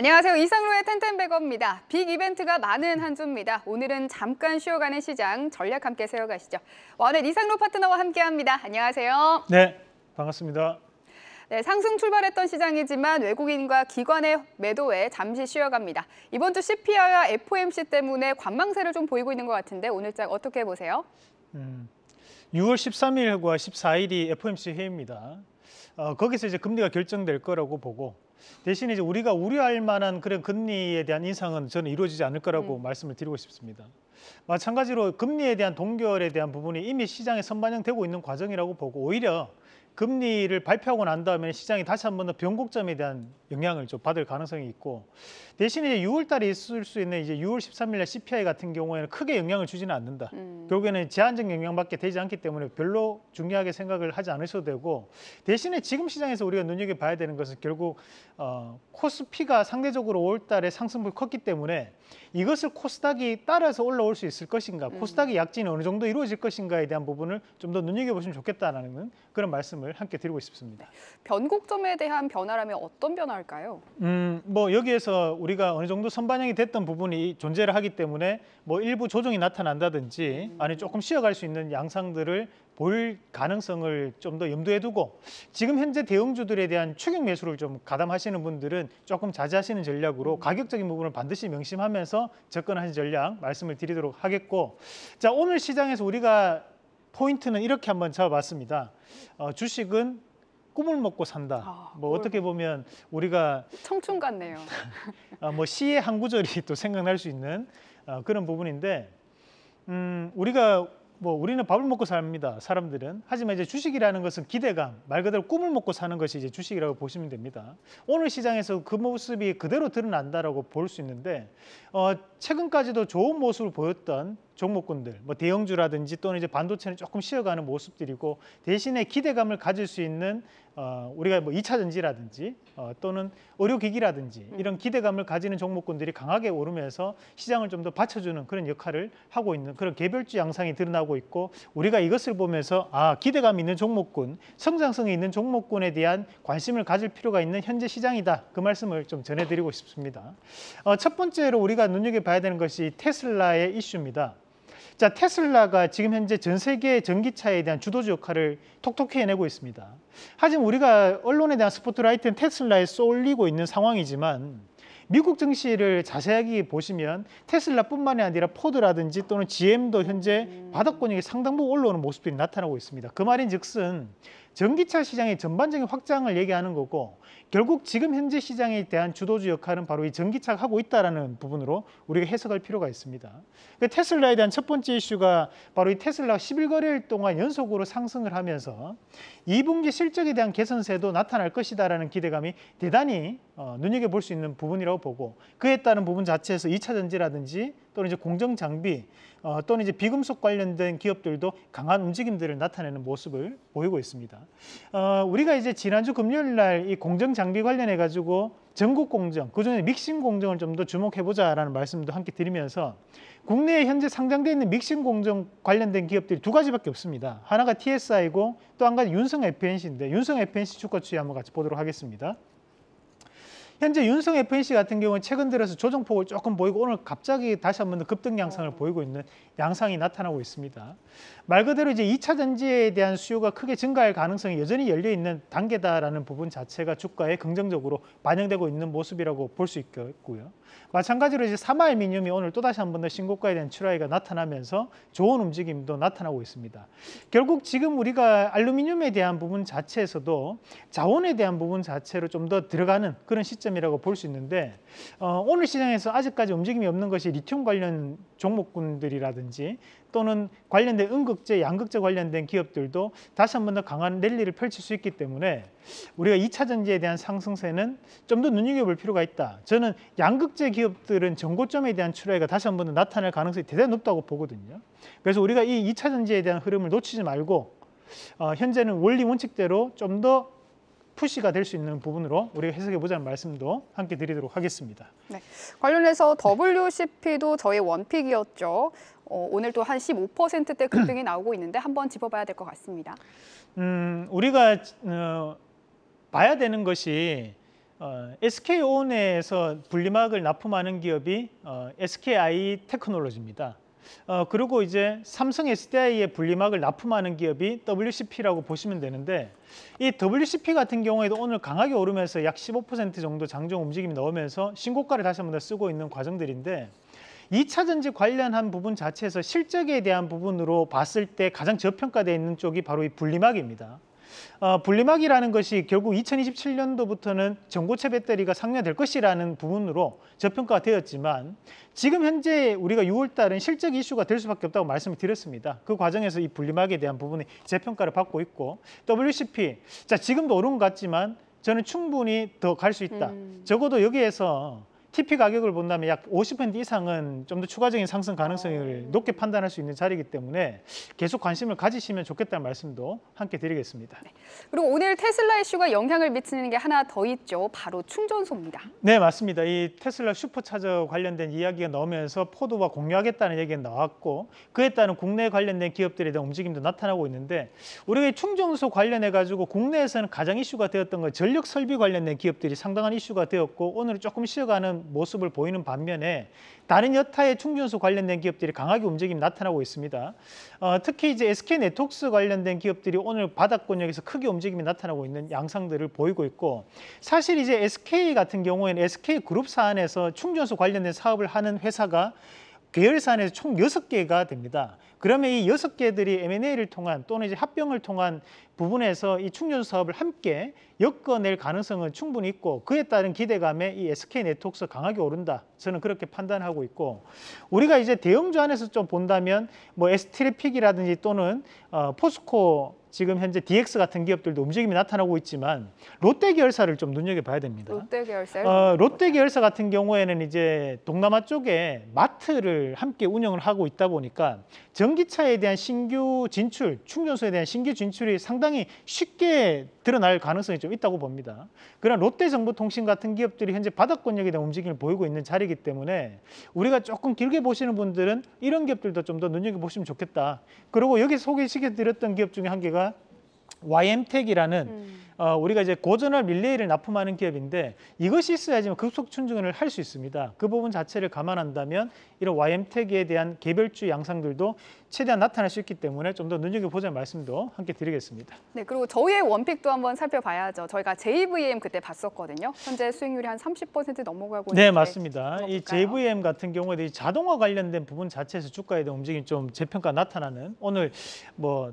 안녕하세요. 이상로의 텐텐백업입니다빅 이벤트가 많은 한 주입니다. 오늘은 잠깐 쉬어가는 시장 전략 함께 세워가시죠. 오늘 이상로 파트너와 함께합니다. 안녕하세요. 네, 반갑습니다. 네, 상승 출발했던 시장이지만 외국인과 기관의 매도에 잠시 쉬어갑니다. 이번 주 CPI와 FOMC 때문에 관망세를 좀 보이고 있는 것 같은데 오늘 장 어떻게 보세요? 음, 6월 13일과 14일이 FOMC 회의입니다. 어, 거기서 이제 금리가 결정될 거라고 보고 대신에 이제 우리가 우려할 만한 그런 금리에 대한 인상은 저는 이루어지지 않을 거라고 음. 말씀을 드리고 싶습니다. 마찬가지로 금리에 대한 동결에 대한 부분이 이미 시장에 선반영되고 있는 과정이라고 보고 오히려 금리를 발표하고 난 다음에 시장이 다시 한 번 더 변곡점에 대한 영향을 좀 받을 가능성이 있고 대신에 이제 6월 달에 있을 수 있는 이제 6월 13일 날 CPI 같은 경우에는 크게 영향을 주지는 않는다. 음. 결국에는 제한적 영향밖에 되지 않기 때문에 별로 중요하게 생각을 하지 않으셔도 되고 대신에 지금 시장에서 우리가 눈여겨봐야 되는 것은 결국 어, 코스피가 상대적으로 5월 달에 상승폭이 컸기 때문에 이것을 코스닥이 따라서 올라올 수 있을 것인가 음. 코스닥의 약진이 어느 정도 이루어질 것인가에 대한 부분을 좀 더 눈여겨보시면 좋겠다는 그런 말씀을 함께 드리고 싶습니다. 변곡점에 대한 변화라면 어떤 변화일까요? 음, 뭐 여기에서 우리 우리가 어느 정도 선반영이 됐던 부분이 존재를 하기 때문에 뭐 일부 조정이 나타난다든지 아니 조금 쉬어갈 수 있는 양상들을 볼 가능성을 좀 더 염두에 두고 지금 현재 대응주들에 대한 추격 매수를 좀 가담하시는 분들은 조금 자제하시는 전략으로 음. 가격적인 부분을 반드시 명심하면서 접근하는 전략 말씀을 드리도록 하겠고 자 오늘 시장에서 우리가 포인트는 이렇게 한번 잡아봤습니다. 어, 주식은 꿈을 먹고 산다. 아, 뭐 뭘. 어떻게 보면 우리가 청춘 같네요. 아, 뭐 시의 한 구절이 또 생각날 수 있는 아, 그런 부분인데 음, 우리가 뭐 우리는 밥을 먹고 삽니다. 사람들은. 하지만 이제 주식이라는 것은 기대감, 말 그대로 꿈을 먹고 사는 것이 이제 주식이라고 보시면 됩니다. 오늘 시장에서 그 모습이 그대로 드러난다라고 볼 수 있는데 어, 최근까지도 좋은 모습을 보였던 종목군들, 뭐 대형주라든지 또는 이제 반도체는 조금 쉬어가는 모습들이고 대신에 기대감을 가질 수 있는 어, 우리가 뭐 2차 전지라든지 어, 또는 의료기기라든지 음. 이런 기대감을 가지는 종목군들이 강하게 오르면서 시장을 좀 더 받쳐주는 그런 역할을 하고 있는 그런 개별주 양상이 드러나고 있고 우리가 이것을 보면서 아 기대감 있는 종목군, 성장성이 있는 종목군에 대한 관심을 가질 필요가 있는 현재 시장이다 그 말씀을 좀 전해드리고 싶습니다. 어, 첫 번째로 우리가 눈여겨봐야 되는 것이 테슬라의 이슈입니다. 자, 테슬라가 지금 현재 전세계 전기차에 대한 주도주 역할을 톡톡히 해내고 있습니다. 하지만 우리가 언론에 대한 스포트라이트는 테슬라에 쏠리고 있는 상황이지만 미국 증시를 자세하게 보시면 테슬라뿐만이 아니라 포드라든지 또는 GM도 현재 음. 바닥권역에 상당 부분 올라오는 모습들이 나타나고 있습니다. 그 말인 즉슨 전기차 시장의 전반적인 확장을 얘기하는 거고 결국 지금 현재 시장에 대한 주도주 역할은 바로 이 전기차가 하고 있다라는 부분으로 우리가 해석할 필요가 있습니다. 그 테슬라에 대한 첫 번째 이슈가 바로 이 테슬라 11거래일 동안 연속으로 상승을 하면서 2분기 실적에 대한 개선세도 나타날 것이다라는 기대감이 대단히 어, 눈여겨볼 수 있는 부분이라고 보고 그에 따른 부분 자체에서 2차전지라든지 또는 이제 공정 장비 어, 또는 이제 비금속 관련된 기업들도 강한 움직임들을 나타내는 모습을 보이고 있습니다. 어, 우리가 이제 지난주 금요일 날 이 공정 장비 관련해 가지고 전국 공정, 그중에 믹싱 공정을 좀 더 주목해보자라는 말씀도 함께 드리면서 국내에 현재 상장돼 있는 믹싱 공정 관련된 기업들이 두 가지밖에 없습니다. 하나가 TSI고 또 한 가지 윤성 FNC인데 윤성 FNC 주가 추이 한번 같이 보도록 하겠습니다. 현재 윤성 FNC 같은 경우는 최근 들어서 조정폭을 조금 보이고 오늘 갑자기 다시 한번 급등 양상을 네. 보이고 있는 양상이 나타나고 있습니다. 말 그대로 이제 2차 전지에 대한 수요가 크게 증가할 가능성이 여전히 열려 있는 단계다라는 부분 자체가 주가에 긍정적으로 반영되고 있는 모습이라고 볼 수 있겠고요. 마찬가지로 이제 3화 알미늄이 오늘 또 다시 한 번 더 신고가에 대한 출하위가 나타나면서 좋은 움직임도 나타나고 있습니다. 결국 지금 우리가 알루미늄에 대한 부분 자체에서도 자원에 대한 부분 자체로 좀 더 들어가는 그런 시점 시점이라고 볼 수 있는데 어, 오늘 시장에서 아직까지 움직임이 없는 것이 리튬 관련 종목군들이라든지 또는 관련된 음극재, 양극재 관련된 기업들도 다시 한 번 더 강한 랠리를 펼칠 수 있기 때문에 우리가 2차전지에 대한 상승세는 좀 더 눈여겨볼 필요가 있다. 저는 양극재 기업들은 정고점에 대한 출하가 다시 한 번 더 나타날 가능성이 대단히 높다고 보거든요. 그래서 우리가 이2차전지에 대한 흐름을 놓치지 말고 어, 현재는 원리 원칙대로 좀더 푸시가 될 수 있는 부분으로 우리가 해석해 보자는 말씀도 함께 드리도록 하겠습니다. 네. 관련해서 WCP도 저의 원픽이었죠. 어, 오늘 또한 15%대 급등이 나오고 있는데 한번 짚어봐야 될 것 같습니다. 음, 우리가 어, 봐야 되는 것이 어, SK온에서 분리막을 납품하는 기업이 어, SKI 테크놀로지입니다. 어, 그리고 이제 삼성 SDI의 분리막을 납품하는 기업이 WCP라고 보시면 되는데 이 WCP 같은 경우에도 오늘 강하게 오르면서 약 15% 정도 장중 움직임이 나오면서 신고가를 다시 한번 쓰고 있는 과정들인데 2차 전지 관련한 부분 자체에서 실적에 대한 부분으로 봤을 때 가장 저평가되어 있는 쪽이 바로 이 분리막입니다. 어, 분리막이라는 것이 결국 2027년도부터는 전고체 배터리가 상용화될 것이라는 부분으로 저평가가 되었지만 지금 현재 우리가 6월 달은 실적 이슈가 될 수밖에 없다고 말씀을 드렸습니다. 그 과정에서 이 분리막에 대한 부분이 재평가를 받고 있고 WCP 자 지금도 오른 것 같지만 저는 충분히 더 갈 수 있다. 음. 적어도 여기에서 TP 가격을 본다면 약 50% 이상은 좀 더 추가적인 상승 가능성을 아... 예. 높게 판단할 수 있는 자리이기 때문에 계속 관심을 가지시면 좋겠다는 말씀도 함께 드리겠습니다. 네. 그리고 오늘 테슬라 이슈가 영향을 미치는 게 하나 더 있죠. 바로 충전소입니다. 네, 맞습니다. 이 테슬라 슈퍼차저 관련된 이야기가 나오면서 포도와 공유하겠다는 얘기가 나왔고 그에 따른 국내 관련된 기업들에 대한 움직임도 나타나고 있는데 우리가 충전소 관련해 가지고 국내에서는 가장 이슈가 되었던 건 전력 설비 관련된 기업들이 상당한 이슈가 되었고 오늘 조금 쉬어가는 모습을 보이는 반면에 다른 여타의 충전소 관련된 기업들이 강하게 움직임 나타나고 있습니다. 어, 특히 이제 SK 네트웍스 관련된 기업들이 오늘 바닥 권역에서 크게 움직임이 나타나고 있는 양상들을 보이고 있고 사실 이제 SK 같은 경우에는 SK 그룹 사안에서 충전소 관련된 사업을 하는 회사가 계열사 안에서 총 6개가 됩니다. 그러면 이 6개들이 M&A를 통한 또는 이제 합병을 통한 부분에서 이 충전 사업을 함께 엮어낼 가능성은 충분히 있고 그에 따른 기대감에 이 SK 네트워크 강하게 오른다. 저는 그렇게 판단하고 있고 우리가 이제 대형주 안에서 좀 본다면 뭐 s 트래픽이라든지 또는 어, 포스코 지금 현재 DX 같은 기업들도 움직임이 나타나고 있지만 롯데 계열사를 좀 눈여겨봐야 됩니다. 롯데 계열사. 어, 롯데 계열사 같은 경우에는 이제 동남아 쪽에 마트를 함께 운영을 하고 있다 보니까 전기차에 대한 신규 진출, 충전소에 대한 신규 진출이 상당히 쉽게 드러날 가능성이 좀 있다고 봅니다. 그러나 롯데정보통신 같은 기업들이 현재 바닥권역에 대한 움직임을 보이고 있는 자리이기 때문에 우리가 조금 길게 보시는 분들은 이런 기업들도 좀 더 눈여겨보시면 좋겠다. 그리고 여기 소개시켜드렸던 기업 중에 한 개가 YM텍이라는 음. 어, 우리가 이제 고전압 릴레이를 납품하는 기업인데 이것이 있어야지만 급속 충전을 할 수 있습니다. 그 부분 자체를 감안한다면 이런 YM텍에 대한 개별주 양상들도 최대한 나타날 수 있기 때문에 좀 더 눈여겨보자는 말씀도 함께 드리겠습니다. 네, 그리고 저희의 원픽도 한번 살펴봐야죠. 저희가 JVM 그때 봤었거든요. 현재 수익률이 한 30% 넘어가고 네, 있는데 네, 맞습니다. 이 JVM 같은 경우에 자동화 관련된 부분 자체에서 주가에 대한 움직임이 좀 재평가 나타나는 오늘 뭐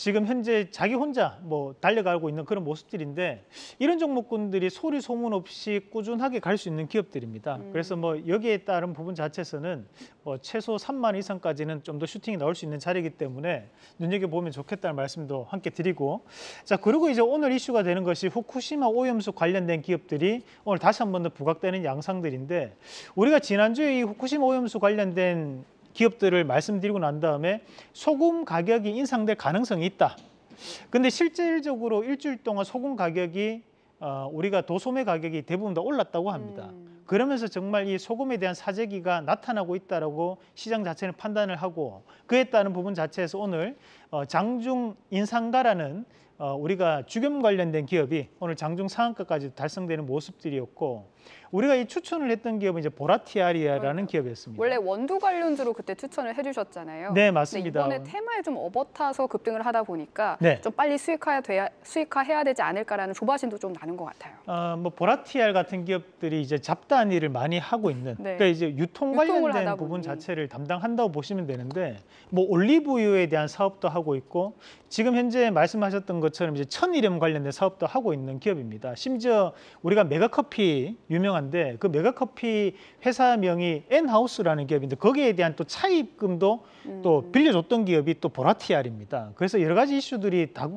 지금 현재 자기 혼자 뭐 달려가고 있는 그런 모습들인데 이런 종목군들이 소리 소문 없이 꾸준하게 갈 수 있는 기업들입니다. 음. 그래서 뭐 여기에 따른 부분 자체에서는 뭐 최소 3만 이상까지는 좀 더 슈팅이 나올 수 있는 자리이기 때문에 눈여겨보면 좋겠다는 말씀도 함께 드리고 자 그리고 이제 오늘 이슈가 되는 것이 후쿠시마 오염수 관련된 기업들이 오늘 다시 한 번 더 부각되는 양상들인데 우리가 지난주에 이 후쿠시마 오염수 관련된 기업들을 말씀드리고 난 다음에 소금 가격이 인상될 가능성이 있다. 근데 실질적으로 일주일 동안 소금 가격이 어, 우리가 도소매 가격이 대부분 다 올랐다고 합니다. 음. 그러면서 정말 이 소금에 대한 사재기가 나타나고 있다라고 시장 자체는 판단을 하고 그에 따른 부분 자체에서 오늘 어, 장중 인상가라는 어, 우리가 주겸 관련된 기업이 오늘 장중 상한가까지 달성되는 모습들이었고 우리가 이 추천을 했던 기업은 이제 보라티아리아라는 그렇죠. 기업이었습니다. 원래 원두 관련으로 그때 추천을 해주셨잖아요. 네 맞습니다. 이번에 테마에 좀 업어타서 급등을 하다 보니까 네. 좀 빨리 수익화 돼야 수익화 해야 되지 않을까라는 조바심도 좀 나는 것 같아요. 어뭐 보라티알 같은 기업들이 이제 잡다 특수한 일을 많이 하고 있는 네. 그러니까 이제 유통 관련된 부분 자체를 담당한다고 보시면 되는데 뭐 올리브유에 대한 사업도 하고 있고 지금 현재 말씀하셨던 것처럼 이제 천 이름 관련된 사업도 하고 있는 기업입니다. 심지어 우리가 메가커피 유명한데 그 메가커피 회사명이 엔하우스라는 기업인데 거기에 대한 또 차입금도 음. 또 빌려줬던 기업이 또 보라티알입니다. 그래서 여러 가지 이슈들이 다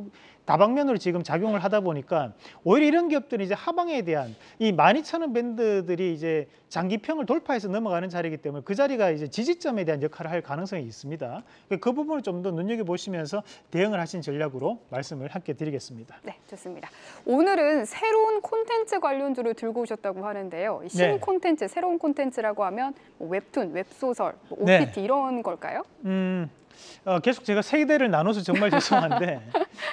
다방면으로 지금 작용을 하다 보니까 오히려 이런 기업들은 이제 하방에 대한 이 12,000원 밴드들이 이제 장기평을 돌파해서 넘어가는 자리이기 때문에 그 자리가 이제 지지점에 대한 역할을 할 가능성이 있습니다. 그 부분을 좀 더 눈여겨보시면서 대응을 하신 전략으로 말씀을 함께 드리겠습니다. 네, 좋습니다. 오늘은 새로운 콘텐츠 관련주를 들고 오셨다고 하는데요. 네. 신 콘텐츠, 네. 새로운 콘텐츠라고 하면 뭐 웹툰, 웹소설, 뭐 OTT 네. 이런 걸까요? 음, 어, 계속 제가 세대를 나눠서 정말 죄송한데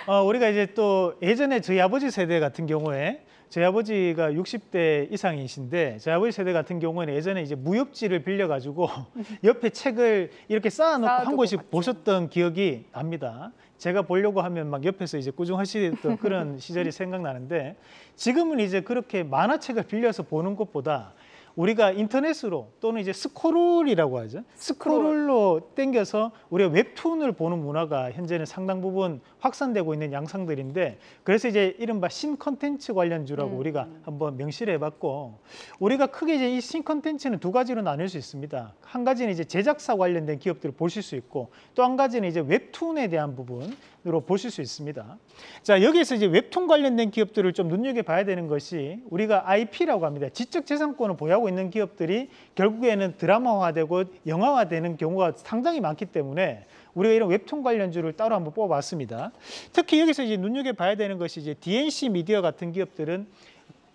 어, 우리가 이제 또 예전에 저희 아버지 세대 같은 경우에 저희 아버지가 60대 이상이신데 저희 아버지 세대 같은 경우에는 예전에 이제 무협지를 빌려가지고 옆에 책을 이렇게 쌓아놓고 한 권씩 보셨던 기억이 납니다. 제가 보려고 하면 막 옆에서 이제 꾸중하시던 그런 시절이 생각나는데 지금은 이제 그렇게 만화책을 빌려서 보는 것보다 우리가 인터넷으로 또는 이제 스크롤이라고 하죠. 스크롤로 땡겨서 우리가 웹툰을 보는 문화가 현재는 상당 부분 확산되고 있는 양상들인데 그래서 이제 이른바 신컨텐츠 관련주라고 음. 우리가 한번 명시를 해봤고 우리가 크게 이제 이 신컨텐츠는 두 가지로 나눌 수 있습니다. 한 가지는 이제 제작사 관련된 기업들을 보실 수 있고 또 한 가지는 이제 웹툰에 대한 부분 으로 보실 수 있습니다. 자, 여기에서 이제 웹툰 관련된 기업들을 좀 눈여겨봐야 되는 것이 우리가 IP라고 합니다. 지적재산권을 보유하고 있는 기업들이 결국에는 드라마화되고 영화화되는 경우가 상당히 많기 때문에 우리가 이런 웹툰 관련주를 따로 한번 뽑아봤습니다. 특히 여기서 이제 눈여겨봐야 되는 것이 이제 DNC 미디어 같은 기업들은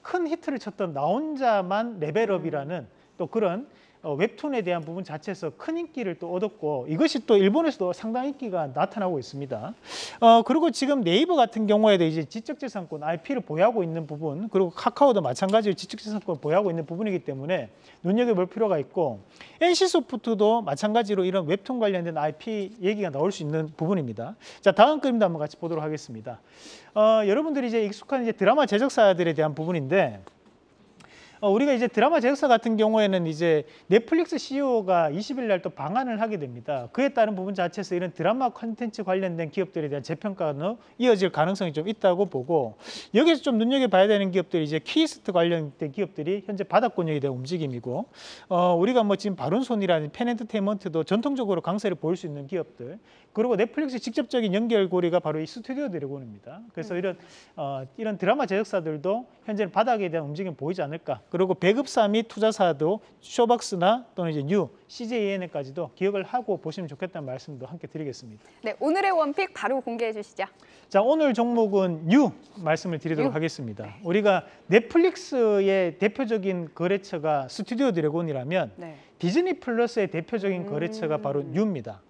큰 히트를 쳤던 나 혼자만 레벨업이라는 또 그런 어, 웹툰에 대한 부분 자체에서 큰 인기를 또 얻었고 이것이 또 일본에서도 상당히 인기가 나타나고 있습니다. 어, 그리고 지금 네이버 같은 경우에도 이제 지적재산권 IP를 보유하고 있는 부분 그리고 카카오도 마찬가지로 지적재산권 보유하고 있는 부분이기 때문에 눈여겨볼 필요가 있고 NC소프트도 마찬가지로 이런 웹툰 관련된 IP 얘기가 나올 수 있는 부분입니다. 자 다음 그림도 한번 같이 보도록 하겠습니다. 어, 여러분들이 이제 익숙한 이제 드라마 제작사들에 대한 부분인데 어, 우리가 이제 드라마 제작사 같은 경우에는 이제 넷플릭스 CEO가 20일 날 또 방안을 하게 됩니다. 그에 따른 부분 자체에서 이런 드라마 컨텐츠 관련된 기업들에 대한 재평가는 이어질 가능성이 좀 있다고 보고 여기서 좀 눈여겨봐야 되는 기업들이 이제 키이스트 관련된 기업들이 현재 바닥권역에 대한 움직임이고 어, 우리가 뭐 지금 바른손이라는 팬엔터테인먼트도 전통적으로 강세를 보일 수 있는 기업들 그리고 넷플릭스 직접적인 연결고리가 바로 이 스튜디오 드래곤입니다. 그래서 음. 이런 어, 이런 드라마 제작사들도 현재는 바닥에 대한 움직임 보이지 않을까 그리고 배급사 및 투자사도 쇼박스나 또는 이제 뉴 CJN에까지도 기억을 하고 보시면 좋겠다는 말씀도 함께 드리겠습니다. 네, 오늘의 원픽 바로 공개해 주시죠. 자, 오늘 종목은 뉴 말씀을 드리도록 뉴. 하겠습니다. 네. 우리가 넷플릭스의 대표적인 거래처가 스튜디오 드래곤이라면 네. 디즈니 플러스의 대표적인 음. 거래처가 음... 바로 뉴입니다.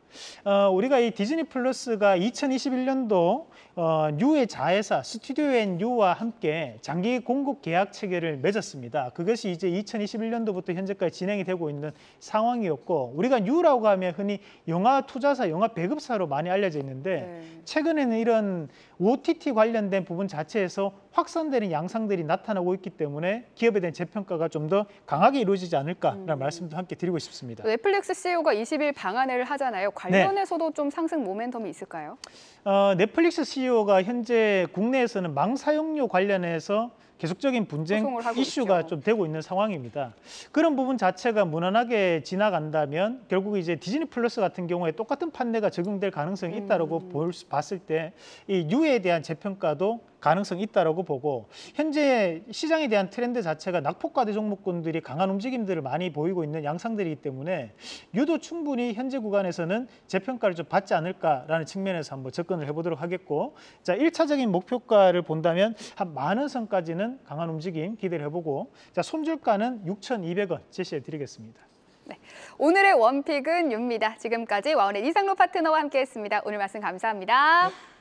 어, 우리가 이 디즈니 플러스가 2021년도 어, 뉴의 자회사 스튜디오 앤 뉴와 함께 장기 공급 계약 체결을 맺었습니다. 그것이 이제 2021년도부터 현재까지 진행이 되고 있는 상황이었고 우리가 뉴라고 하면 흔히 영화 투자사, 영화 배급사로 많이 알려져 있는데 네. 최근에는 이런 OTT 관련된 부분 자체에서 확산되는 양상들이 나타나고 있기 때문에 기업에 대한 재평가가 좀 더 강하게 이루어지지 않을까라는 음. 말씀도 함께 드리고 싶습니다. 그 넷플릭스 CEO가 20일 방한을 하잖아요. 관련해서도 네. 좀 상승 모멘텀이 있을까요? 어, 넷플릭스 CEO가 현재 국내에서는 망 사용료 관련해서 계속적인 분쟁 이슈가 있죠. 좀 되고 있는 상황입니다. 그런 부분 자체가 무난하게 지나간다면 결국 이제 디즈니 플러스 같은 경우에 똑같은 판례가 적용될 가능성이 있다고 음. 봤을 때이 유에 대한 재평가도 가능성이 있다라고 보고 현재 시장에 대한 트렌드 자체가 낙폭과대 종목군들이 강한 움직임들을 많이 보이고 있는 양상들이기 때문에 유도 충분히 현재 구간에서는 재평가를 좀 받지 않을까라는 측면에서 한번 접근을 해보도록 하겠고 자 1차적인 목표가를 본다면 한 많은 선까지는 강한 움직임 기대를 해보고 자 손절가는 6,200원 제시해 드리겠습니다. 네. 오늘의 원픽은 유입니다. 지금까지 와우의 이상로 파트너와 함께했습니다. 오늘 말씀 감사합니다. 네.